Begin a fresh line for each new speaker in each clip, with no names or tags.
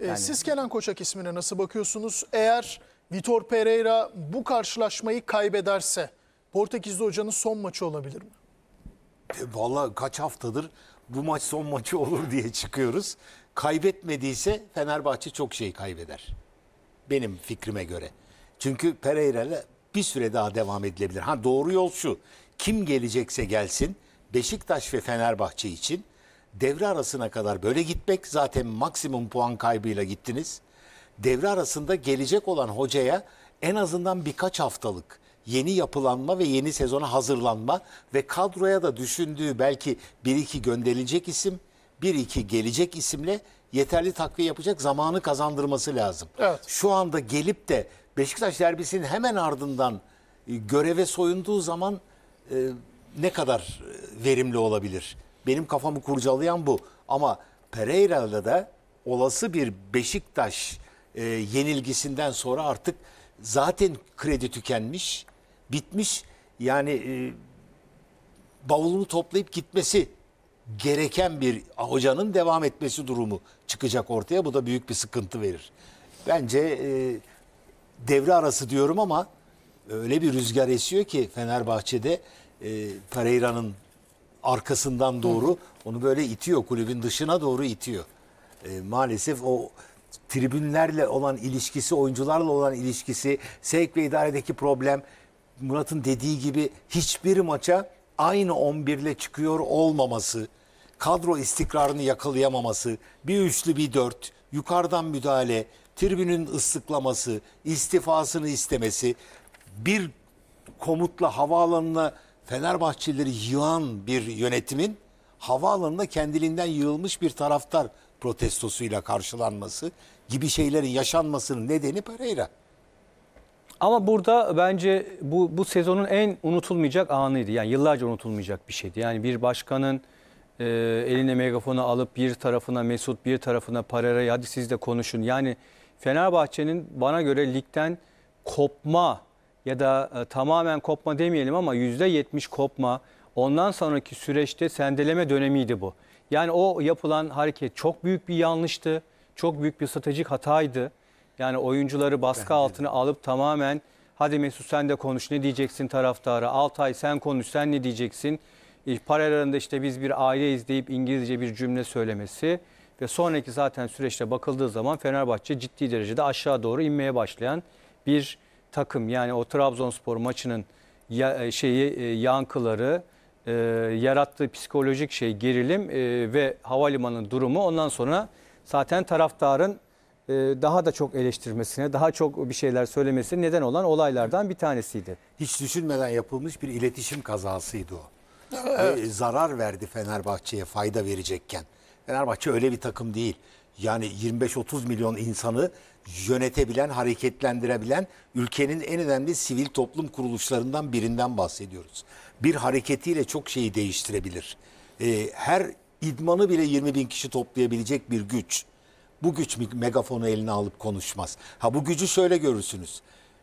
Ee, yani... Siz Kenan Koçak ismine nasıl bakıyorsunuz? Eğer Vitor Pereira bu karşılaşmayı kaybederse Portekizli hocanın son maçı olabilir mi?
E, Valla kaç haftadır bu maç son maçı olur diye çıkıyoruz. Kaybetmediyse Fenerbahçe çok şey kaybeder. Benim fikrime göre. Çünkü Pereira ile bir süre daha devam edilebilir. Ha doğru yol şu. Kim gelecekse gelsin Beşiktaş ve Fenerbahçe için Devre arasına kadar böyle gitmek zaten maksimum puan kaybıyla gittiniz. Devre arasında gelecek olan hocaya en azından birkaç haftalık yeni yapılanma ve yeni sezona hazırlanma ve kadroya da düşündüğü belki bir iki gönderilecek isim, bir iki gelecek isimle yeterli takviye yapacak zamanı kazandırması lazım. Evet. Şu anda gelip de Beşiktaş derbisinin hemen ardından e, göreve soyunduğu zaman e, ne kadar e, verimli olabilir? Benim kafamı kurcalayan bu. Ama Pereira'da da olası bir Beşiktaş e, yenilgisinden sonra artık zaten kredi tükenmiş, bitmiş. Yani e, bavulunu toplayıp gitmesi gereken bir hocanın devam etmesi durumu çıkacak ortaya. Bu da büyük bir sıkıntı verir. Bence e, devre arası diyorum ama öyle bir rüzgar esiyor ki Fenerbahçe'de e, Pereira'nın arkasından doğru onu böyle itiyor kulübün dışına doğru itiyor. E, maalesef o tribünlerle olan ilişkisi, oyuncularla olan ilişkisi, sevk ve idaredeki problem Murat'ın dediği gibi hiçbir maça aynı 11 ile çıkıyor olmaması, kadro istikrarını yakalayamaması, bir üçlü bir dört, yukarıdan müdahale, tribünün ıslıklaması, istifasını istemesi, bir komutla havaalanına Fenerbahçelileri yığan bir yönetimin havaalanında kendiliğinden yığılmış bir taraftar protestosuyla karşılanması gibi şeylerin yaşanmasının nedeni Pereira.
Ama burada bence bu, bu sezonun en unutulmayacak anıydı. Yani yıllarca unutulmayacak bir şeydi. Yani bir başkanın e, eline megafonu alıp bir tarafına Mesut, bir tarafına Parera'yı hadi siz de konuşun. Yani Fenerbahçe'nin bana göre ligden kopma ya da e, tamamen kopma demeyelim ama %70 kopma ondan sonraki süreçte sendeleme dönemiydi bu. Yani o yapılan hareket çok büyük bir yanlıştı. Çok büyük bir stratejik hataydı. Yani oyuncuları baskı Bence altına de. alıp tamamen hadi Mesut sen de konuş ne diyeceksin taraftara. Altay sen konuş sen ne diyeceksin. E, Paralelinde işte biz bir aile izleyip İngilizce bir cümle söylemesi ve sonraki zaten süreçte bakıldığı zaman Fenerbahçe ciddi derecede aşağı doğru inmeye başlayan bir takım yani o Trabzonspor maçının ya, e, şeyi e, yankıları e, yarattığı psikolojik şey gerilim e, ve havalimanının durumu ondan sonra zaten taraftarın e, daha da çok eleştirmesine, daha çok bir şeyler söylemesine neden olan olaylardan bir tanesiydi. Hiç düşünmeden yapılmış bir iletişim kazasıydı o. Evet. Ve zarar
verdi Fenerbahçe'ye fayda verecekken. Fenerbahçe öyle bir takım değil yani 25-30 milyon insanı yönetebilen, hareketlendirebilen ülkenin en önemli sivil toplum kuruluşlarından birinden bahsediyoruz. Bir hareketiyle çok şeyi değiştirebilir. Ee, her idmanı bile 20 bin kişi toplayabilecek bir güç. Bu güç megafonu eline alıp konuşmaz. Ha bu gücü şöyle görürsünüz.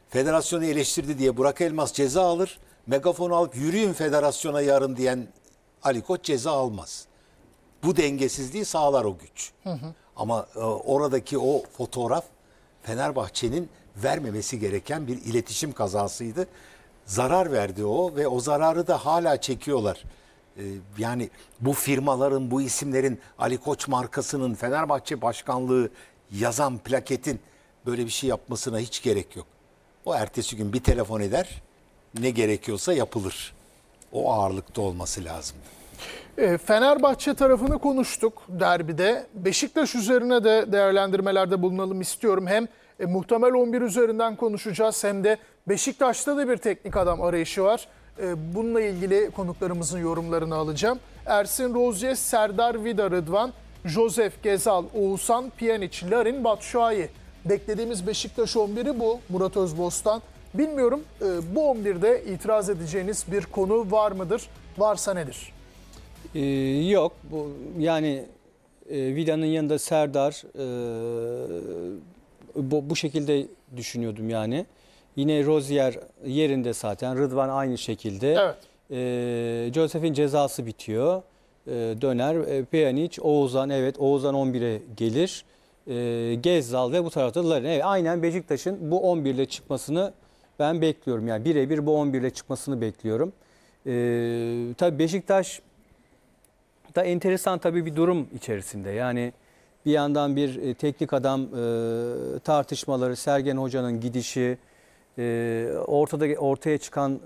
Federasyonu eleştirdi diye Burak Elmas ceza alır. Megafonu alıp yürüyün federasyona yarın diyen Ali Koç ceza almaz. Bu dengesizliği sağlar o güç. Hı hı. Ama e, oradaki o fotoğraf Fenerbahçe'nin vermemesi gereken bir iletişim kazasıydı. Zarar verdi o ve o zararı da hala çekiyorlar. E, yani bu firmaların, bu isimlerin, Ali Koç markasının, Fenerbahçe başkanlığı yazan plaketin böyle bir şey yapmasına hiç gerek yok. O ertesi gün bir telefon eder, ne gerekiyorsa yapılır. O ağırlıkta olması lazım.
Ee, Fenerbahçe tarafını konuştuk derbide. Beşiktaş üzerine de değerlendirmelerde bulunalım istiyorum. Hem e, muhtemel 11 üzerinden konuşacağız hem de Beşiktaş'ta da bir teknik adam arayışı var. E, bununla ilgili konuklarımızın yorumlarını alacağım. Ersin Rozye, Serdar Vida Rıdvan, Josef Gezal, Oğuzhan Pjanic, Larin Batshuayi. Beklediğimiz Beşiktaş 11'i bu Murat Özbostan. Bilmiyorum e, bu 11'de itiraz edeceğiniz bir konu var mıdır? Varsa nedir?
Ee, yok. Bu, yani e, Vida'nın yanında Serdar e, bu, bu şekilde düşünüyordum yani. Yine Rozier yerinde zaten. Rıdvan aynı şekilde. Evet. E, Joseph'in cezası bitiyor. E, döner. E, Pjanic, Oğuzhan evet Oğuzhan 11'e gelir. E, Gezzal ve bu tarafta Larin. Evet, aynen Beşiktaş'ın bu 11 ile çıkmasını ben bekliyorum. Yani birebir bu 11 ile çıkmasını bekliyorum. E, tabii Beşiktaş da enteresan tabii bir durum içerisinde. Yani bir yandan bir e, teknik adam e, tartışmaları, Sergen Hoca'nın gidişi, e, ortada ortaya çıkan e,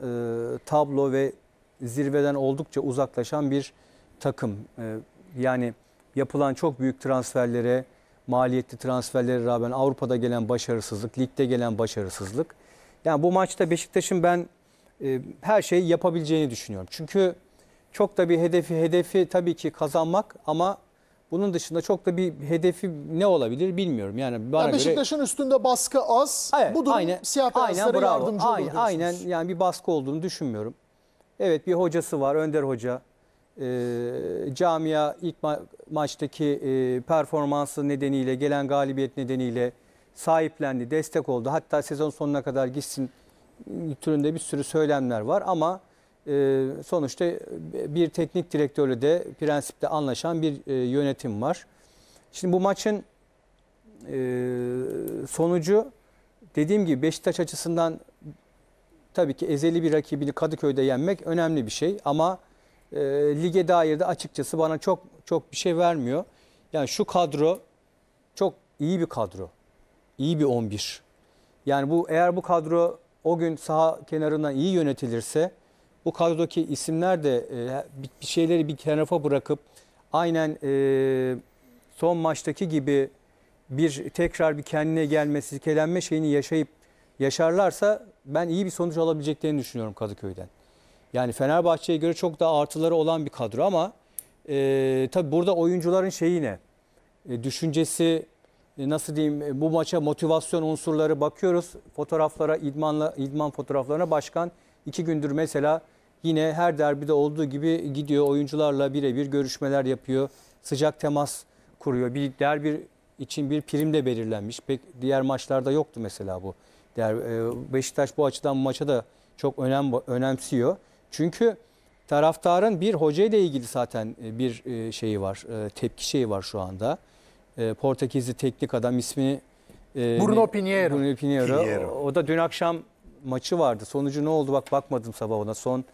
tablo ve zirveden oldukça uzaklaşan bir takım. E, yani yapılan çok büyük transferlere, maliyetli transferlere rağmen Avrupa'da gelen başarısızlık, ligde gelen başarısızlık. Yani bu maçta Beşiktaş'ın ben e, her şeyi yapabileceğini düşünüyorum. Çünkü çok da bir hedefi hedefi tabii ki kazanmak ama bunun dışında çok da bir hedefi ne olabilir bilmiyorum. Yani bana yani Beşiktaş'ın
göre... üstünde baskı az. Evet, bu durum aynen, siyah aynen, bravo, yardımcı aynen, olur
Aynen yani bir baskı olduğunu düşünmüyorum. Evet bir hocası var Önder Hoca. E, camia ilk ma maçtaki e, performansı nedeniyle gelen galibiyet nedeniyle sahiplendi, destek oldu. Hatta sezon sonuna kadar gitsin türünde bir sürü söylemler var ama ee, sonuçta bir teknik direktörle de prensipte anlaşan bir e, yönetim var. Şimdi bu maçın e, sonucu dediğim gibi Beşiktaş açısından tabii ki ezeli bir rakibini Kadıköy'de yenmek önemli bir şey ama e, lige dair de açıkçası bana çok çok bir şey vermiyor. Yani şu kadro çok iyi bir kadro. İyi bir 11. Yani bu eğer bu kadro o gün saha kenarından iyi yönetilirse bu kadrodaki isimler de e, bir şeyleri bir kenara bırakıp aynen e, son maçtaki gibi bir tekrar bir kendine gelme, silkelenme şeyini yaşayıp yaşarlarsa ben iyi bir sonuç alabileceklerini düşünüyorum Kadıköy'den. Yani Fenerbahçe'ye göre çok daha artıları olan bir kadro ama e, tabii burada oyuncuların şeyi ne? E, düşüncesi e, nasıl diyeyim e, bu maça motivasyon unsurları bakıyoruz. Fotoğraflara, idmanla, idman fotoğraflarına başkan İki gündür mesela yine her derbide olduğu gibi gidiyor oyuncularla birebir görüşmeler yapıyor. Sıcak temas kuruyor. Bir derbi için bir prim de belirlenmiş. Pek diğer maçlarda yoktu mesela bu. Der, e, Beşiktaş bu açıdan bu maça da çok önem önemsiyor. Çünkü taraftarın bir hoca ile ilgili zaten e, bir e, şeyi var, tepki şeyi var şu anda. Portekizli teknik adam ismini Bruno Pinheiro. Bruno Pinheiro. Pinheiro. O da dün akşam maçı vardı. Sonucu ne oldu bak bakmadım sabah ona. Son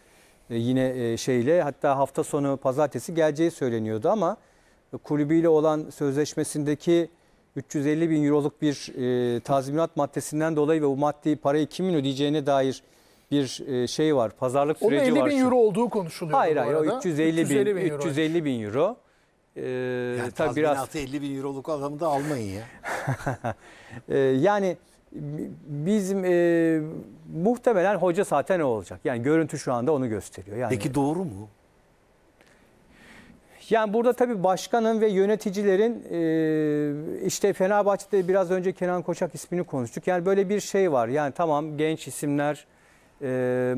e, yine e, şeyle hatta hafta sonu pazartesi geleceği söyleniyordu ama e, kulübüyle olan sözleşmesindeki 350 bin euroluk bir e, tazminat maddesinden dolayı ve bu maddeyi parayı kimin ödeyeceğine dair bir e, şey var. Pazarlık Onun süreci 50 var. bin şu- euro
olduğu konuşuluyor. Hayır hayır o 350, bin,
euro. 350 bin euro. Ee, Yani tabii biraz
50 bin euroluk adamı da almayın ya.
Ee, yani biz e, muhtemelen hoca zaten o olacak. Yani görüntü şu anda onu gösteriyor. Yani, Peki doğru mu? Yani burada tabii başkanın ve yöneticilerin e, işte Fenerbahçe'de biraz önce Kenan Koçak ismini konuştuk. Yani böyle bir şey var. Yani tamam genç isimler e,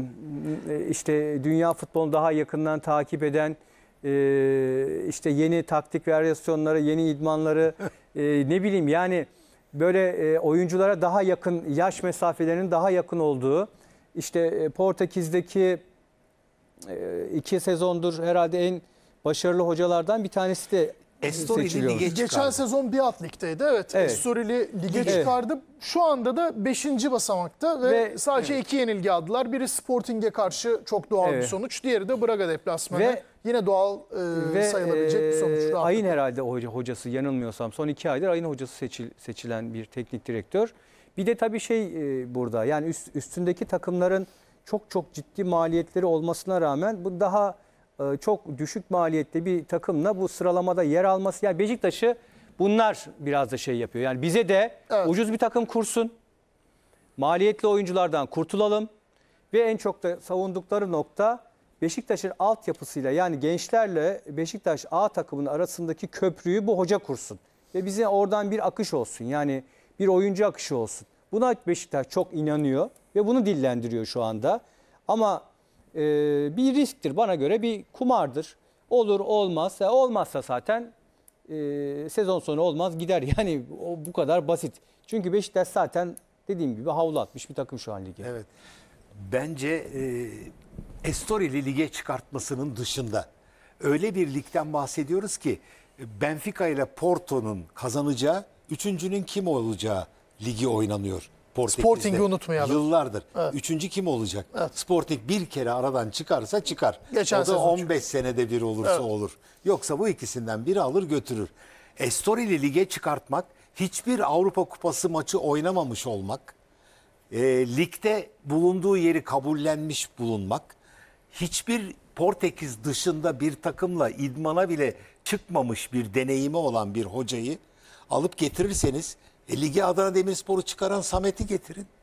işte dünya futbolunu daha yakından takip eden e, işte yeni taktik varyasyonları, yeni idmanları e, ne bileyim yani böyle e, oyunculara daha yakın, yaş mesafelerinin daha yakın olduğu, işte e, Portekiz'deki e, iki sezondur herhalde en başarılı hocalardan bir tanesi de Estorili lige çıkardı. Geçen
sezon bir alt ligdeydi evet. evet. Estorili lige evet. çıkardı. Şu anda da 5. basamakta ve, ve sadece evet. iki yenilgi aldılar. Biri Sporting'e karşı çok doğal evet. bir sonuç. Diğeri de Braga deplasmanı. Ve yine doğal e, Ve, sayılabilecek bir sonuç. E, Rahatlıkla. Ayın
herhalde hocası yanılmıyorsam son iki aydır ayın hocası seçil, seçilen bir teknik direktör. Bir de tabii şey e, burada yani üst, üstündeki takımların çok çok ciddi maliyetleri olmasına rağmen bu daha e, çok düşük maliyetli bir takımla bu sıralamada yer alması. Yani Beşiktaş'ı bunlar biraz da şey yapıyor. Yani bize de evet. ucuz bir takım kursun, maliyetli oyunculardan kurtulalım ve en çok da savundukları nokta Beşiktaş'ın altyapısıyla yani gençlerle Beşiktaş A takımının arasındaki köprüyü bu hoca kursun. Ve bize oradan bir akış olsun. Yani bir oyuncu akışı olsun. Buna Beşiktaş çok inanıyor ve bunu dillendiriyor şu anda. Ama e, bir risktir bana göre bir kumardır. Olur olmazsa e, olmazsa zaten e, sezon sonu olmaz gider. Yani o bu kadar basit. Çünkü Beşiktaş zaten dediğim gibi havlu atmış bir takım şu an lige. Evet bence e, Estorili lige çıkartmasının dışında
öyle bir ligden bahsediyoruz ki e, Benfica ile Porto'nun kazanacağı, üçüncünün kim olacağı ligi oynanıyor. Portekiz'de. Sporting'i unutmayalım. Yıllardır. Evet. Üçüncü kim olacak? Evet. Sporting bir kere aradan çıkarsa çıkar. Geçen o da 15 çıkıyor. senede bir olursa evet. olur. Yoksa bu ikisinden biri alır götürür. Estorili lige çıkartmak, hiçbir Avrupa Kupası maçı oynamamış olmak, e, ligde bulunduğu yeri kabullenmiş bulunmak, hiçbir Portekiz dışında bir takımla idmana bile çıkmamış bir deneyimi olan bir hocayı alıp getirirseniz e, lige Adana Demirspor'u çıkaran Samet'i getirin.